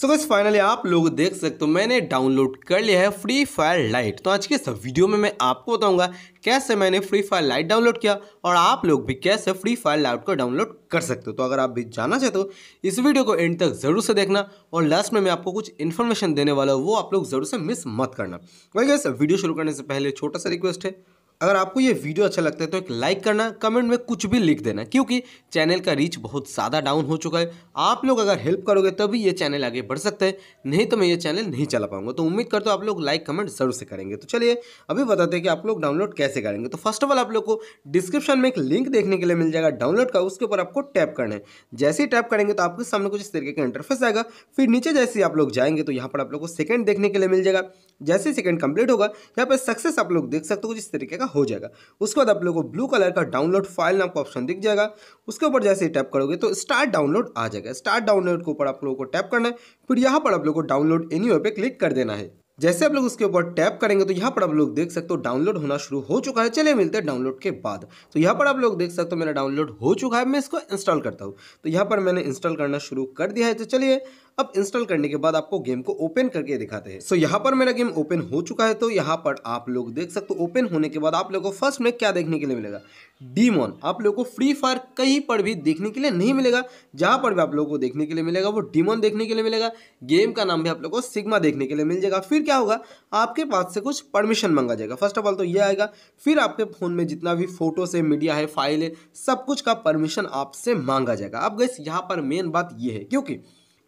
सो so finally आप लोग देख सकते हो मैंने डाउनलोड कर लिया है फ्री फायर लाइट तो आज के इस वीडियो में मैं आपको बताऊंगा कैसे मैंने फ्री फायर लाइट डाउनलोड किया और आप लोग भी कैसे फ्री फायर लाइट को डाउनलोड कर सकते हो तो अगर आप भी जानना चाहते हो इस वीडियो को एंड तक जरूर से देखना और लास्ट में मैं आपको कुछ इन्फॉर्मेशन देने वाला हूँ वो आप लोग जरूर से मिस मत करना वही वीडियो शुरू करने से पहले छोटा सा रिक्वेस्ट है अगर आपको ये वीडियो अच्छा लगता है तो एक लाइक करना कमेंट में कुछ भी लिख देना क्योंकि चैनल का रीच बहुत ज़्यादा डाउन हो चुका है आप लोग अगर हेल्प करोगे तभी ये चैनल आगे बढ़ सकता है नहीं तो मैं ये चैनल नहीं चला पाऊंगा तो उम्मीद करता हूँ आप लोग लाइक कमेंट जरूर से करेंगे तो चलिए अभी बताते हैं कि आप लोग डाउनलोड कैसे करेंगे तो फर्स्ट ऑफ ऑल आप लोग को डिस्क्रिप्शन में एक लिंक देखने के लिए मिल जाएगा डाउनलोड का उसके ऊपर आपको टैप करना है जैसे ही टैप करेंगे तो आपके सामने कुछ इस तरीके का इंटरफेस आएगा फिर नीचे जैसे ही आप लोग जाएंगे तो यहाँ पर आप लोग को सेकेंड देखने के लिए मिल जाएगा जैसे सेकंड कंप्लीट होगा यहाँ पर सक्सेस आप लोग देख सकते हो कुछ इस तरीके का आपका हो जाएगा उसके बाद आप लोगों को ब्लू कलर का डाउनलोड फाइल नाम का ऑप्शन दिख जाएगा उसके ऊपर जैसे ही टैप करोगे तो स्टार्ट डाउनलोड आ जाएगा स्टार्ट डाउनलोड के ऊपर आप लोगों को टैप करना है फिर यहाँ पर आप लोग को डाउनलोड एनी पे क्लिक कर देना है जैसे आप लोग उसके ऊपर टैप करेंगे तो यहाँ पर आप लोग देख सकते हो डाउनलोड होना शुरू हो चुका है चले मिलते हैं डाउनलोड के बाद तो यहाँ पर आप लोग देख सकते हो मेरा डाउनलोड हो चुका है मैं इसको इंस्टॉल करता हूँ तो यहाँ पर मैंने इंस्टॉल करना शुरू कर दिया है तो चलिए अब इंस्टॉल करने के बाद आपको गेम को ओपन करके दिखाते हैं सो so, यहाँ पर मेरा गेम ओपन हो चुका है तो यहाँ पर आप लोग देख सकते हो ओपन होने के बाद आप लोगों को फर्स्ट में क्या देखने के लिए मिलेगा डीमोन आप लोगों को फ्री फायर कहीं पर भी देखने के लिए नहीं मिलेगा जहाँ पर भी आप लोगों को देखने के लिए मिलेगा वो डीमोन देखने के लिए मिलेगा गेम का नाम भी आप लोग को सिग्मा देखने के लिए मिल जाएगा फिर क्या होगा आपके पास से कुछ परमिशन मांगा जाएगा फर्स्ट ऑफ ऑल तो ये आएगा फिर आपके फ़ोन में जितना भी फोटोस है मीडिया है फाइल है सब कुछ का परमिशन आपसे मांगा जाएगा अब गैस यहाँ पर मेन बात ये है क्योंकि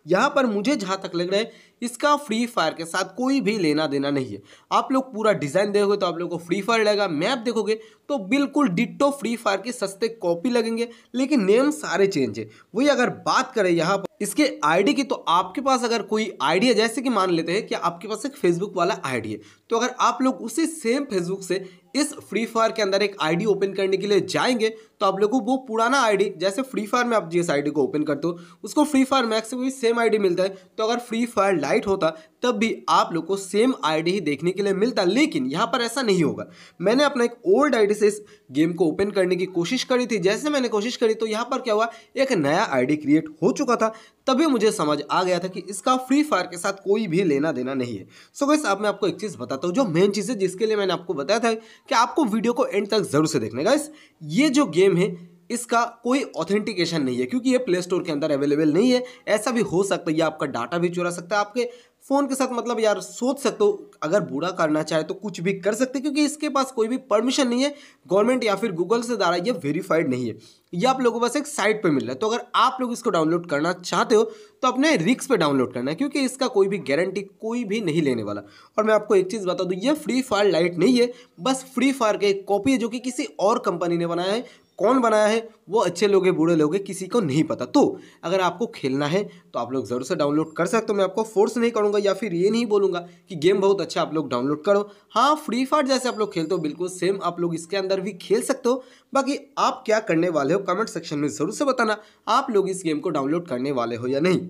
यहाँ पर मुझे जहाँ तक लग रहा है इसका फ्री फायर के साथ कोई भी लेना देना नहीं है आप लोग पूरा डिज़ाइन देखोगे तो आप लोगों को फ्री फायर लगेगा मैप देखोगे तो बिल्कुल डिट्टो फ्री फायर के सस्ते कॉपी लगेंगे लेकिन नेम सारे चेंज है वही अगर बात करें यहाँ पर इसके आईडी की तो आपके पास अगर कोई आईडी है जैसे कि मान लेते हैं कि आपके पास एक फेसबुक वाला आईडी है तो अगर आप लोग उसी सेम फेसबुक से इस फ्री फायर के अंदर एक आईडी ओपन करने के लिए जाएंगे तो आप लोगों को वो पुराना आईडी जैसे फ्री फायर में आप जिस आईडी को ओपन करते हो उसको फ्री फायर मैक्स से कोई सेम आईडी मिलता है तो अगर फ्री फायर लाइट होता तब भी आप लोग को सेम आईडी ही देखने के लिए मिलता लेकिन यहाँ पर ऐसा नहीं होगा मैंने अपना एक ओल्ड आईडी से इस गेम को ओपन करने की कोशिश करी थी जैसे मैंने कोशिश करी तो यहाँ पर क्या हुआ एक नया आईडी क्रिएट हो चुका था तभी मुझे समझ आ गया था कि इसका फ्री फायर के साथ कोई भी लेना देना नहीं है सो गैस अब मैं आपको एक चीज़ बताता हूँ जो मेन चीज़ है जिसके लिए मैंने आपको बताया था कि आपको वीडियो को एंड तक जरूर से देखने गैस ये जो गेम है इसका कोई ऑथेंटिकेशन नहीं है क्योंकि ये प्ले स्टोर के अंदर अवेलेबल नहीं है ऐसा भी हो सकता है ये आपका डाटा भी चुरा सकता है आपके फ़ोन के साथ मतलब यार सोच सकते हो अगर बुरा करना चाहे तो कुछ भी कर सकते क्योंकि इसके पास कोई भी परमिशन नहीं है गवर्नमेंट या फिर गूगल से द्वारा ये वेरीफाइड नहीं है ये आप लोगों पास बस एक साइट पे मिल रहा है तो अगर आप लोग इसको डाउनलोड करना चाहते हो तो अपने रिक्स पे डाउनलोड करना है क्योंकि इसका कोई भी गारंटी कोई भी नहीं लेने वाला और मैं आपको एक चीज़ बता दूँ ये फ्री फायर लाइट नहीं है बस फ्री फायर का एक कॉपी है जो कि किसी और कंपनी ने बनाया है कौन बनाया है वो अच्छे लोग है बूढ़े लोग है किसी को नहीं पता तो अगर आपको खेलना है तो आप लोग ज़रूर से डाउनलोड कर सकते हो मैं आपको फोर्स नहीं करूँगा या फिर ये नहीं बोलूँगा कि गेम बहुत अच्छा आप लोग डाउनलोड करो हाँ फ्री फायर जैसे आप लोग खेलते हो बिल्कुल सेम आप लोग इसके अंदर भी खेल सकते हो बाकी आप क्या करने वाले हो कमेंट सेक्शन में ज़रूर से बताना आप लोग इस गेम को डाउनलोड करने वाले हो या नहीं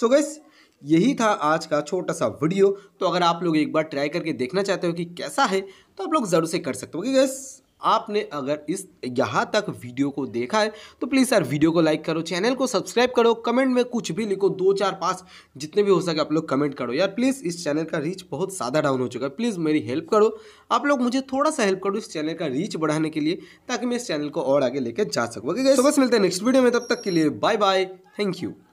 सो गैस यही था आज का छोटा सा वीडियो तो अगर आप लोग एक बार ट्राई करके देखना चाहते हो कि कैसा है तो आप लोग ज़रूर से कर सकते हो गैस आपने अगर इस यहाँ तक वीडियो को देखा है तो प्लीज़ यार वीडियो को लाइक करो चैनल को सब्सक्राइब करो कमेंट में कुछ भी लिखो दो चार पाँच जितने भी हो सके आप लोग कमेंट करो यार प्लीज़ इस चैनल का रीच बहुत ज़्यादा डाउन हो चुका है प्लीज़ मेरी हेल्प करो आप लोग मुझे थोड़ा सा हेल्प करो इस चैनल का रीच बढ़ाने के लिए ताकि मैं इस चैनल को और आगे लेकर जा सकूँ तो बस मिलते हैं नेक्स्ट वीडियो में तब तक के लिए बाय बाय थैंक यू